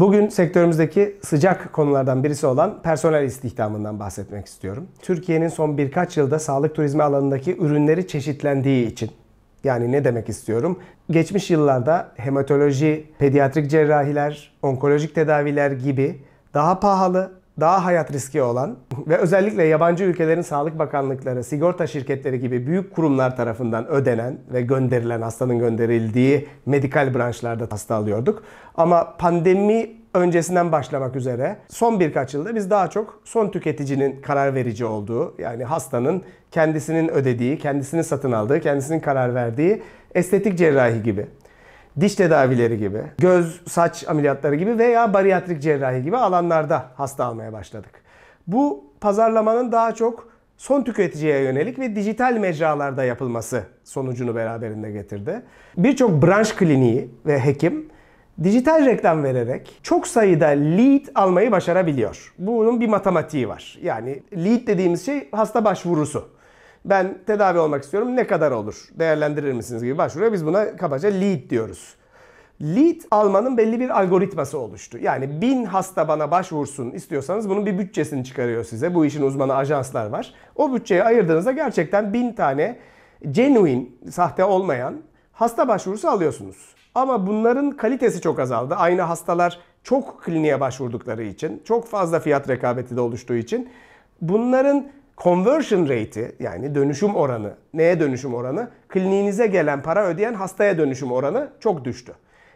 Bugün sektörümüzdeki sıcak konulardan birisi olan personel istihdamından bahsetmek istiyorum. Türkiye'nin son birkaç yılda sağlık turizmi alanındaki ürünleri çeşitlendiği için yani ne demek istiyorum? Geçmiş yıllarda hematoloji, pediatrik cerrahiler, onkolojik tedaviler gibi daha pahalı daha hayat riski olan ve özellikle yabancı ülkelerin sağlık bakanlıkları, sigorta şirketleri gibi büyük kurumlar tarafından ödenen ve gönderilen hastanın gönderildiği medikal branşlarda hasta alıyorduk. Ama pandemi öncesinden başlamak üzere son birkaç yılda biz daha çok son tüketicinin karar verici olduğu yani hastanın kendisinin ödediği, kendisinin satın aldığı, kendisinin karar verdiği estetik cerrahi gibi diş tedavileri gibi, göz, saç ameliyatları gibi veya bariyatrik cerrahi gibi alanlarda hasta almaya başladık. Bu pazarlamanın daha çok son tüketiciye yönelik ve dijital mecralarda yapılması sonucunu beraberinde getirdi. Birçok branş kliniği ve hekim dijital reklam vererek çok sayıda lead almayı başarabiliyor. Bunun bir matematiği var. Yani lead dediğimiz şey hasta başvurusu. Ben tedavi olmak istiyorum. Ne kadar olur? Değerlendirir misiniz gibi başvuruyor. Biz buna kabaca lead diyoruz. Lead almanın belli bir algoritması oluştu. Yani bin hasta bana başvursun istiyorsanız bunun bir bütçesini çıkarıyor size. Bu işin uzmanı ajanslar var. O bütçeyi ayırdığınızda gerçekten bin tane genuine, sahte olmayan hasta başvurusu alıyorsunuz. Ama bunların kalitesi çok azaldı. Aynı hastalar çok kliniğe başvurdukları için, çok fazla fiyat rekabeti de oluştuğu için bunların conversion rate'i yani dönüşüm oranı, neye dönüşüm oranı? Kliniğinize gelen para ödeyen hastaya dönüşüm oranı çok düştü.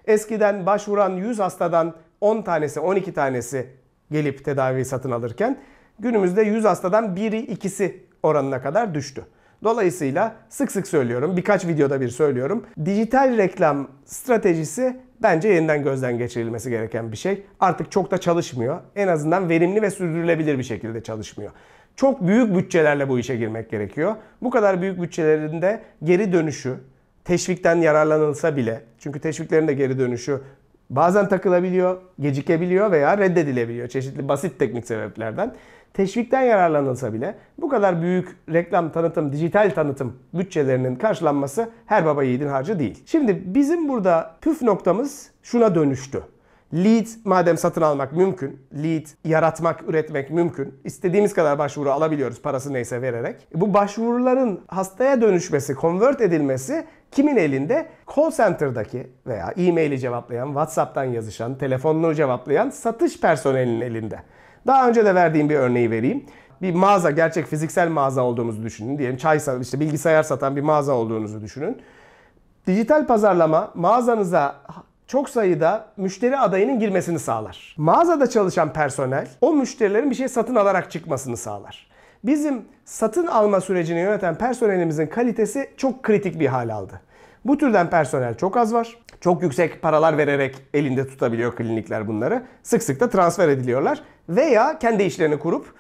Eskiden başvuran 100 hastadan 10 tanesi, 12 tanesi gelip tedaviyi satın alırken günümüzde 100 hastadan biri ikisi oranına kadar düştü. Dolayısıyla sık sık söylüyorum, birkaç videoda bir söylüyorum. Dijital reklam stratejisi bence yeniden gözden geçirilmesi gereken bir şey. Artık çok da çalışmıyor. En azından verimli ve sürdürülebilir bir şekilde çalışmıyor. Çok büyük bütçelerle bu işe girmek gerekiyor. Bu kadar büyük bütçelerinde geri dönüşü, teşvikten yararlanılsa bile, çünkü teşviklerin de geri dönüşü bazen takılabiliyor, gecikebiliyor veya reddedilebiliyor çeşitli basit teknik sebeplerden. Teşvikten yararlanılsa bile bu kadar büyük reklam tanıtım, dijital tanıtım bütçelerinin karşılanması her baba yiğidin harcı değil. Şimdi bizim burada püf noktamız şuna dönüştü. Lead madem satın almak mümkün, lead yaratmak, üretmek mümkün. İstediğimiz kadar başvuru alabiliyoruz parası neyse vererek. E, bu başvuruların hastaya dönüşmesi, convert edilmesi kimin elinde? Call center'daki veya e-maili cevaplayan, WhatsApp'tan yazışan, telefonunu cevaplayan satış personelinin elinde. Daha önce de verdiğim bir örneği vereyim bir mağaza, gerçek fiziksel mağaza olduğumuzu düşünün. Diyelim çay satan, işte bilgisayar satan bir mağaza olduğunuzu düşünün. Dijital pazarlama mağazanıza çok sayıda müşteri adayının girmesini sağlar. Mağazada çalışan personel o müşterilerin bir şey satın alarak çıkmasını sağlar. Bizim satın alma sürecini yöneten personelimizin kalitesi çok kritik bir hal aldı. Bu türden personel çok az var. Çok yüksek paralar vererek elinde tutabiliyor klinikler bunları. Sık sık da transfer ediliyorlar veya kendi işlerini kurup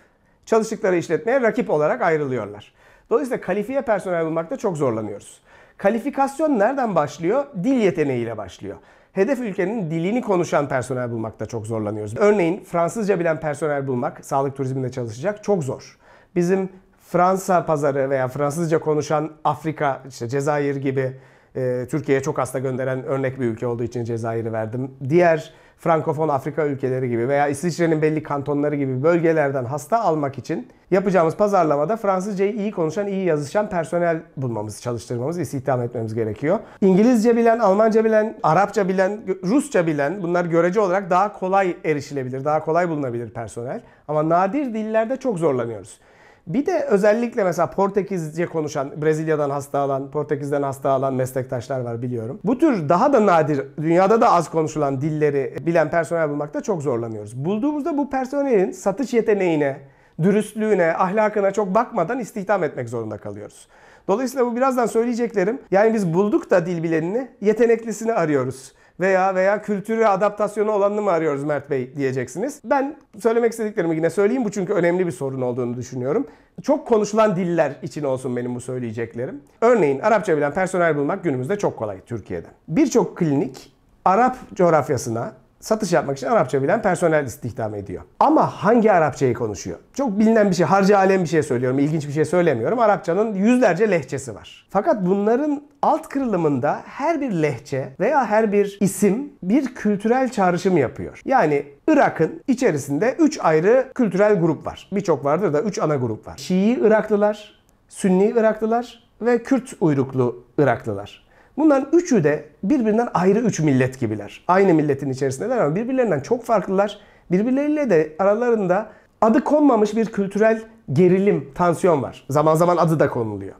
çalıştıkları işletmeye rakip olarak ayrılıyorlar. Dolayısıyla kalifiye personel bulmakta çok zorlanıyoruz. Kalifikasyon nereden başlıyor? Dil yeteneğiyle başlıyor hedef ülkenin dilini konuşan personel bulmakta çok zorlanıyoruz. Örneğin Fransızca bilen personel bulmak sağlık turizminde çalışacak çok zor. Bizim Fransa pazarı veya Fransızca konuşan Afrika, işte Cezayir gibi e, Türkiye'ye çok hasta gönderen örnek bir ülke olduğu için Cezayir'i verdim. Diğer Frankofon Afrika ülkeleri gibi veya İsviçre'nin belli kantonları gibi bölgelerden hasta almak için yapacağımız pazarlamada Fransızcayı iyi konuşan, iyi yazışan personel bulmamız, çalıştırmamız, istihdam etmemiz gerekiyor. İngilizce bilen, Almanca bilen, Arapça bilen, Rusça bilen bunlar görece olarak daha kolay erişilebilir, daha kolay bulunabilir personel. Ama nadir dillerde çok zorlanıyoruz. Bir de özellikle mesela Portekizce konuşan, Brezilya'dan hasta alan, Portekiz'den hasta alan meslektaşlar var biliyorum. Bu tür daha da nadir, dünyada da az konuşulan dilleri bilen personel bulmakta çok zorlanıyoruz. Bulduğumuzda bu personelin satış yeteneğine, dürüstlüğüne, ahlakına çok bakmadan istihdam etmek zorunda kalıyoruz. Dolayısıyla bu birazdan söyleyeceklerim. Yani biz bulduk da dil bilenini, yeteneklisini arıyoruz veya veya kültüre adaptasyonu olanını mı arıyoruz Mert Bey diyeceksiniz. Ben söylemek istediklerimi yine söyleyeyim bu çünkü önemli bir sorun olduğunu düşünüyorum. Çok konuşulan diller için olsun benim bu söyleyeceklerim. Örneğin Arapça bilen personel bulmak günümüzde çok kolay Türkiye'de. Birçok klinik Arap coğrafyasına satış yapmak için Arapça bilen personel istihdam ediyor. Ama hangi Arapçayı konuşuyor? Çok bilinen bir şey, harca alem bir şey söylüyorum, ilginç bir şey söylemiyorum. Arapçanın yüzlerce lehçesi var. Fakat bunların alt kırılımında her bir lehçe veya her bir isim bir kültürel çağrışım yapıyor. Yani Irak'ın içerisinde 3 ayrı kültürel grup var. Birçok vardır da 3 ana grup var. Şii Iraklılar, Sünni Iraklılar ve Kürt uyruklu Iraklılar. Bunların üçü de birbirinden ayrı üç millet gibiler. Aynı milletin içerisindeler ama birbirlerinden çok farklılar. Birbirleriyle de aralarında adı konmamış bir kültürel gerilim, tansiyon var. Zaman zaman adı da konuluyor.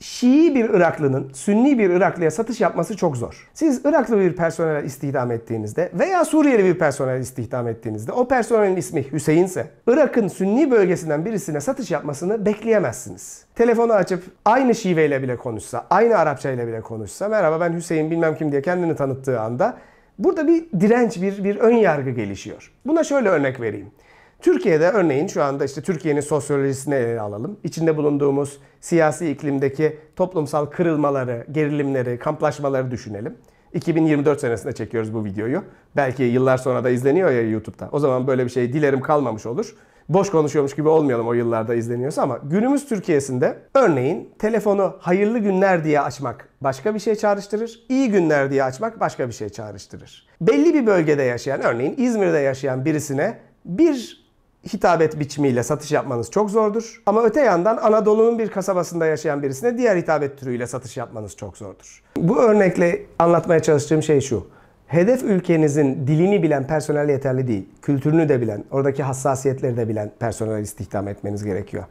Şii bir Iraklının Sünni bir Iraklıya satış yapması çok zor. Siz Iraklı bir personel istihdam ettiğinizde veya Suriyeli bir personel istihdam ettiğinizde o personelin ismi Hüseyin ise Irak'ın Sünni bölgesinden birisine satış yapmasını bekleyemezsiniz. Telefonu açıp aynı şiveyle bile konuşsa, aynı Arapçayla bile konuşsa merhaba ben Hüseyin bilmem kim diye kendini tanıttığı anda burada bir direnç, bir, bir ön yargı gelişiyor. Buna şöyle örnek vereyim. Türkiye'de örneğin şu anda işte Türkiye'nin sosyolojisini ele alalım. İçinde bulunduğumuz siyasi iklimdeki toplumsal kırılmaları, gerilimleri, kamplaşmaları düşünelim. 2024 senesinde çekiyoruz bu videoyu. Belki yıllar sonra da izleniyor ya YouTube'da. O zaman böyle bir şey dilerim kalmamış olur. Boş konuşuyormuş gibi olmayalım o yıllarda izleniyorsa ama günümüz Türkiye'sinde örneğin telefonu hayırlı günler diye açmak başka bir şey çağrıştırır. iyi günler diye açmak başka bir şey çağrıştırır. Belli bir bölgede yaşayan örneğin İzmir'de yaşayan birisine bir hitabet biçimiyle satış yapmanız çok zordur. Ama öte yandan Anadolu'nun bir kasabasında yaşayan birisine diğer hitabet türüyle satış yapmanız çok zordur. Bu örnekle anlatmaya çalıştığım şey şu. Hedef ülkenizin dilini bilen personel yeterli değil. Kültürünü de bilen, oradaki hassasiyetleri de bilen personel istihdam etmeniz gerekiyor.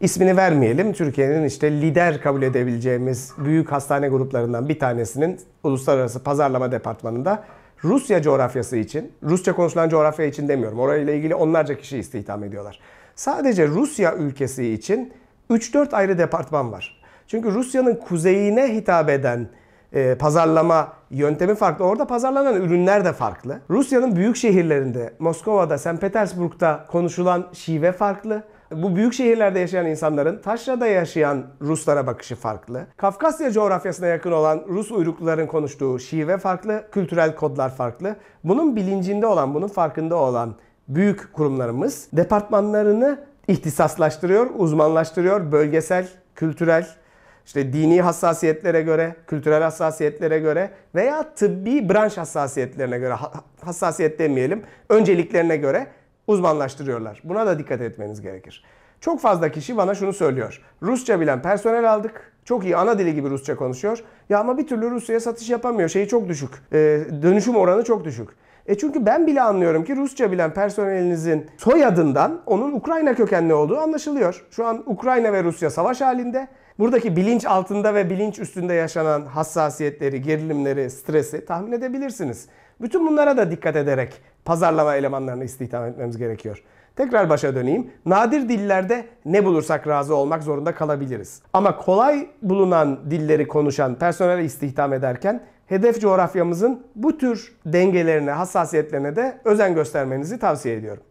İsmini vermeyelim. Türkiye'nin işte lider kabul edebileceğimiz büyük hastane gruplarından bir tanesinin uluslararası pazarlama departmanında Rusya coğrafyası için, Rusça konuşulan coğrafya için demiyorum. Orayla ilgili onlarca kişi istihdam ediyorlar. Sadece Rusya ülkesi için 3-4 ayrı departman var. Çünkü Rusya'nın kuzeyine hitap eden e, pazarlama yöntemi farklı. Orada pazarlanan ürünler de farklı. Rusya'nın büyük şehirlerinde, Moskova'da, St. Petersburg'da konuşulan şive farklı bu büyük şehirlerde yaşayan insanların taşrada yaşayan Ruslara bakışı farklı. Kafkasya coğrafyasına yakın olan Rus uyrukluların konuştuğu şive farklı, kültürel kodlar farklı. Bunun bilincinde olan, bunun farkında olan büyük kurumlarımız departmanlarını ihtisaslaştırıyor, uzmanlaştırıyor. Bölgesel, kültürel, işte dini hassasiyetlere göre, kültürel hassasiyetlere göre veya tıbbi branş hassasiyetlerine göre, hassasiyet demeyelim, önceliklerine göre uzmanlaştırıyorlar. Buna da dikkat etmeniz gerekir. Çok fazla kişi bana şunu söylüyor. Rusça bilen personel aldık. Çok iyi ana dili gibi Rusça konuşuyor. Ya ama bir türlü Rusya'ya satış yapamıyor. Şeyi çok düşük. E, dönüşüm oranı çok düşük. E çünkü ben bile anlıyorum ki Rusça bilen personelinizin soyadından onun Ukrayna kökenli olduğu anlaşılıyor. Şu an Ukrayna ve Rusya savaş halinde. Buradaki bilinç altında ve bilinç üstünde yaşanan hassasiyetleri, gerilimleri, stresi tahmin edebilirsiniz. Bütün bunlara da dikkat ederek pazarlama elemanlarını istihdam etmemiz gerekiyor. Tekrar başa döneyim. Nadir dillerde ne bulursak razı olmak zorunda kalabiliriz. Ama kolay bulunan dilleri konuşan personel istihdam ederken hedef coğrafyamızın bu tür dengelerine, hassasiyetlerine de özen göstermenizi tavsiye ediyorum.